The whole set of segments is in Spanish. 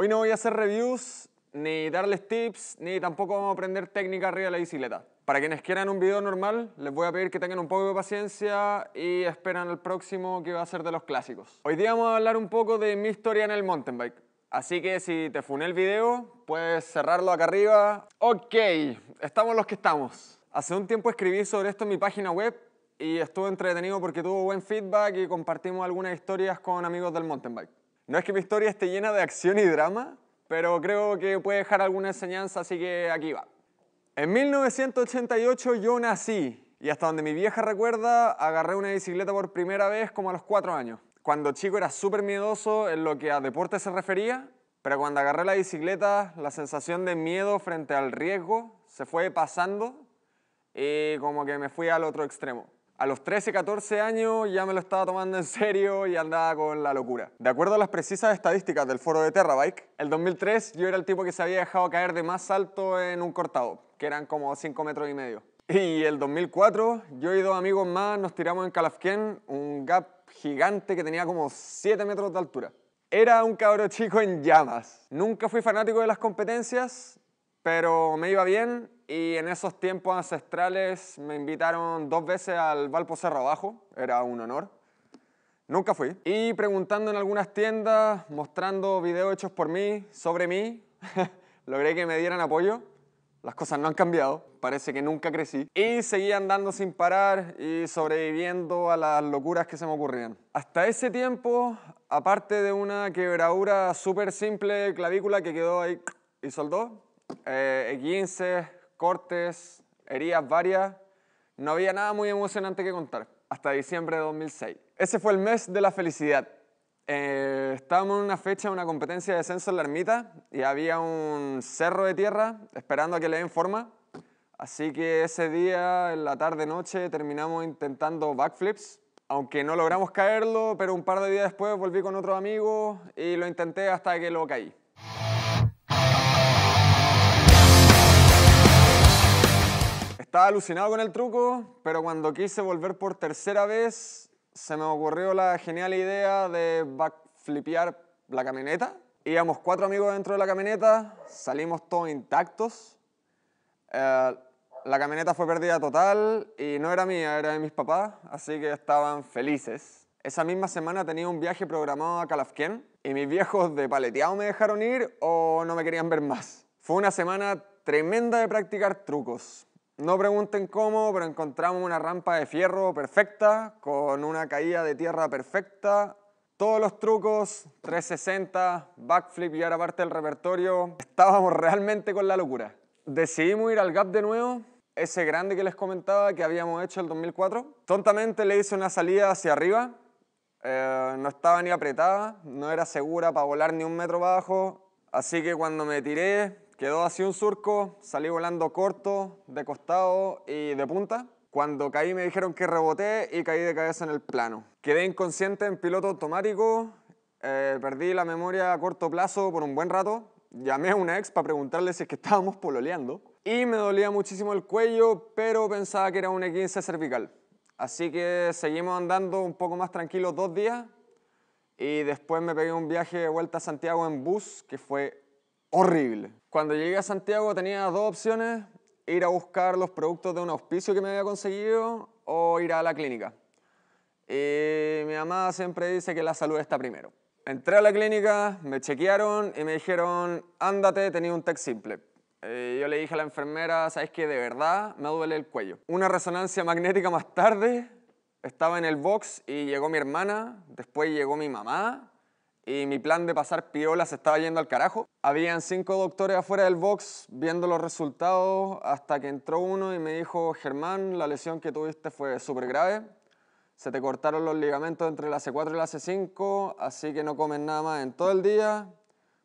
Hoy no voy a hacer reviews, ni darles tips, ni tampoco vamos a aprender técnica arriba de la bicicleta. Para quienes quieran un video normal, les voy a pedir que tengan un poco de paciencia y esperan el próximo que va a ser de los clásicos. Hoy día vamos a hablar un poco de mi historia en el mountain bike. Así que si te funé el video, puedes cerrarlo acá arriba. Ok, estamos los que estamos. Hace un tiempo escribí sobre esto en mi página web y estuve entretenido porque tuvo buen feedback y compartimos algunas historias con amigos del mountain bike. No es que mi historia esté llena de acción y drama, pero creo que puede dejar alguna enseñanza, así que aquí va. En 1988 yo nací y hasta donde mi vieja recuerda, agarré una bicicleta por primera vez como a los 4 años. Cuando chico era súper miedoso en lo que a deporte se refería, pero cuando agarré la bicicleta, la sensación de miedo frente al riesgo se fue pasando y como que me fui al otro extremo a los 13, 14 años ya me lo estaba tomando en serio y andaba con la locura. De acuerdo a las precisas estadísticas del foro de Terrabike, el 2003 yo era el tipo que se había dejado caer de más alto en un cortado, que eran como 5 metros y medio. Y el 2004 yo y dos amigos más nos tiramos en Calafquén, un gap gigante que tenía como 7 metros de altura. Era un cabro chico en llamas. Nunca fui fanático de las competencias, pero me iba bien y en esos tiempos ancestrales me invitaron dos veces al Valpo Cerro Abajo, era un honor. Nunca fui. Y preguntando en algunas tiendas, mostrando videos hechos por mí, sobre mí, logré que me dieran apoyo. Las cosas no han cambiado, parece que nunca crecí. Y seguí andando sin parar y sobreviviendo a las locuras que se me ocurrían. Hasta ese tiempo, aparte de una quebradura súper simple clavícula que quedó ahí y soldó, eh, 15 cortes, heridas varias. No había nada muy emocionante que contar hasta diciembre de 2006. Ese fue el mes de la felicidad. Eh, estábamos en una fecha, una competencia de descenso en la ermita y había un cerro de tierra esperando a que le den forma. Así que ese día, en la tarde-noche, terminamos intentando backflips. Aunque no logramos caerlo, pero un par de días después volví con otro amigo y lo intenté hasta que lo caí. Estaba alucinado con el truco, pero cuando quise volver por tercera vez, se me ocurrió la genial idea de backflipear la camioneta. Íbamos cuatro amigos dentro de la camioneta, salimos todos intactos. Eh, la camioneta fue perdida total y no era mía, era de mis papás, así que estaban felices. Esa misma semana tenía un viaje programado a Calafquén y mis viejos de paleteado me dejaron ir o no me querían ver más. Fue una semana tremenda de practicar trucos, no pregunten cómo, pero encontramos una rampa de fierro perfecta, con una caída de tierra perfecta. Todos los trucos, 360, backflip y ahora parte del repertorio. Estábamos realmente con la locura. Decidimos ir al Gap de nuevo, ese grande que les comentaba que habíamos hecho el 2004. Tontamente le hice una salida hacia arriba. Eh, no estaba ni apretada, no era segura para volar ni un metro bajo, Así que cuando me tiré, Quedó así un surco, salí volando corto, de costado y de punta. Cuando caí me dijeron que reboté y caí de cabeza en el plano. Quedé inconsciente en piloto automático, eh, perdí la memoria a corto plazo por un buen rato. Llamé a un ex para preguntarle si es que estábamos pololeando. Y me dolía muchísimo el cuello, pero pensaba que era un e cervical. Así que seguimos andando un poco más tranquilos dos días. Y después me pegué un viaje de vuelta a Santiago en bus, que fue horrible. Cuando llegué a Santiago tenía dos opciones, ir a buscar los productos de un auspicio que me había conseguido o ir a la clínica. Y mi mamá siempre dice que la salud está primero. Entré a la clínica, me chequearon y me dijeron, ándate, tenía un TEC simple. yo le dije a la enfermera, ¿sabes que De verdad me duele el cuello. Una resonancia magnética más tarde, estaba en el box y llegó mi hermana, después llegó mi mamá, y mi plan de pasar piola se estaba yendo al carajo. Habían cinco doctores afuera del box viendo los resultados hasta que entró uno y me dijo, Germán, la lesión que tuviste fue súper grave, se te cortaron los ligamentos entre la C4 y la C5, así que no comes nada más en todo el día,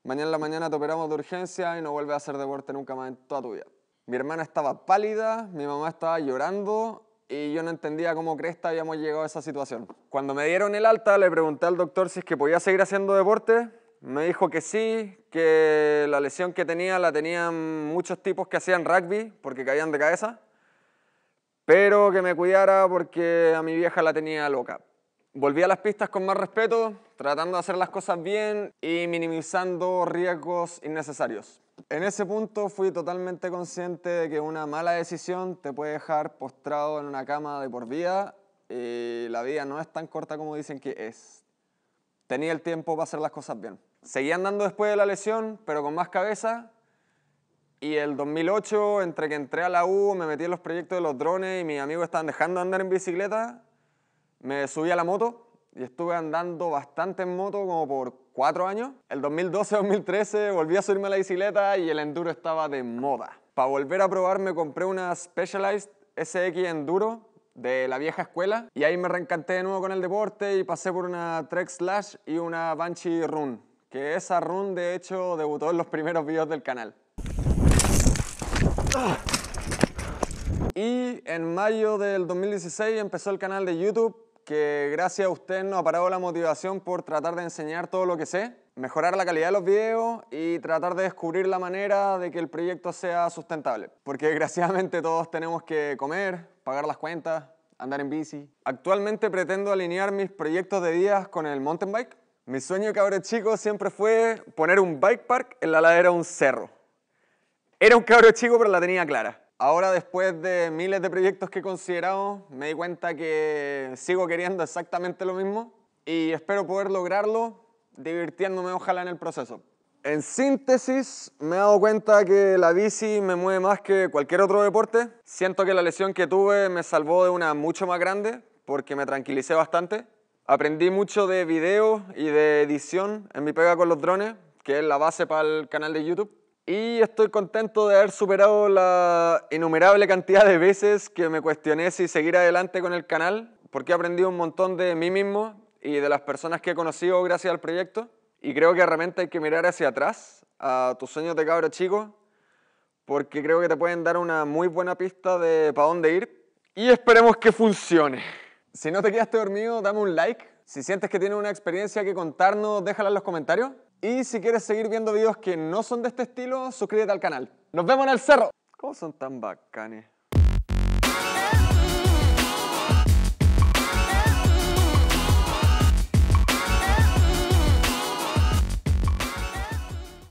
mañana en la mañana te operamos de urgencia y no vuelves a hacer deporte nunca más en toda tu vida. Mi hermana estaba pálida, mi mamá estaba llorando y yo no entendía cómo cresta habíamos llegado a esa situación. Cuando me dieron el alta, le pregunté al doctor si es que podía seguir haciendo deporte. Me dijo que sí, que la lesión que tenía la tenían muchos tipos que hacían rugby porque caían de cabeza, pero que me cuidara porque a mi vieja la tenía loca. Volví a las pistas con más respeto, tratando de hacer las cosas bien y minimizando riesgos innecesarios. En ese punto fui totalmente consciente de que una mala decisión te puede dejar postrado en una cama de por vida y la vida no es tan corta como dicen que es. Tenía el tiempo para hacer las cosas bien. Seguí andando después de la lesión, pero con más cabeza. Y el 2008, entre que entré a la U, me metí en los proyectos de los drones y mis amigos estaban dejando de andar en bicicleta, me subí a la moto y estuve andando bastante en moto como por cuatro años. El 2012-2013 volví a subirme a la bicicleta y el enduro estaba de moda. Para volver a probar me compré una Specialized SX Enduro de la vieja escuela y ahí me reencanté de nuevo con el deporte y pasé por una Trek Slash y una Banshee Run, que esa run de hecho debutó en los primeros vídeos del canal. Y en mayo del 2016 empezó el canal de YouTube que gracias a usted nos ha parado la motivación por tratar de enseñar todo lo que sé, mejorar la calidad de los videos y tratar de descubrir la manera de que el proyecto sea sustentable. Porque desgraciadamente todos tenemos que comer, pagar las cuentas, andar en bici. Actualmente pretendo alinear mis proyectos de días con el mountain bike. Mi sueño cabro chico siempre fue poner un bike park en la ladera de un cerro. Era un cabro chico pero la tenía clara. Ahora, después de miles de proyectos que he considerado, me di cuenta que sigo queriendo exactamente lo mismo y espero poder lograrlo divirtiéndome ojalá en el proceso. En síntesis, me he dado cuenta que la bici me mueve más que cualquier otro deporte. Siento que la lesión que tuve me salvó de una mucho más grande porque me tranquilicé bastante. Aprendí mucho de video y de edición en mi pega con los drones, que es la base para el canal de YouTube. Y estoy contento de haber superado la innumerable cantidad de veces que me cuestioné si seguir adelante con el canal, porque he aprendido un montón de mí mismo y de las personas que he conocido gracias al proyecto. Y creo que realmente hay que mirar hacia atrás, a tus sueños de cabro chico, porque creo que te pueden dar una muy buena pista de para dónde ir. Y esperemos que funcione. Si no te quedaste dormido, dame un like. Si sientes que tienes una experiencia que contarnos, déjala en los comentarios. Y si quieres seguir viendo videos que no son de este estilo, suscríbete al canal. ¡Nos vemos en el cerro! ¿Cómo son tan bacanes?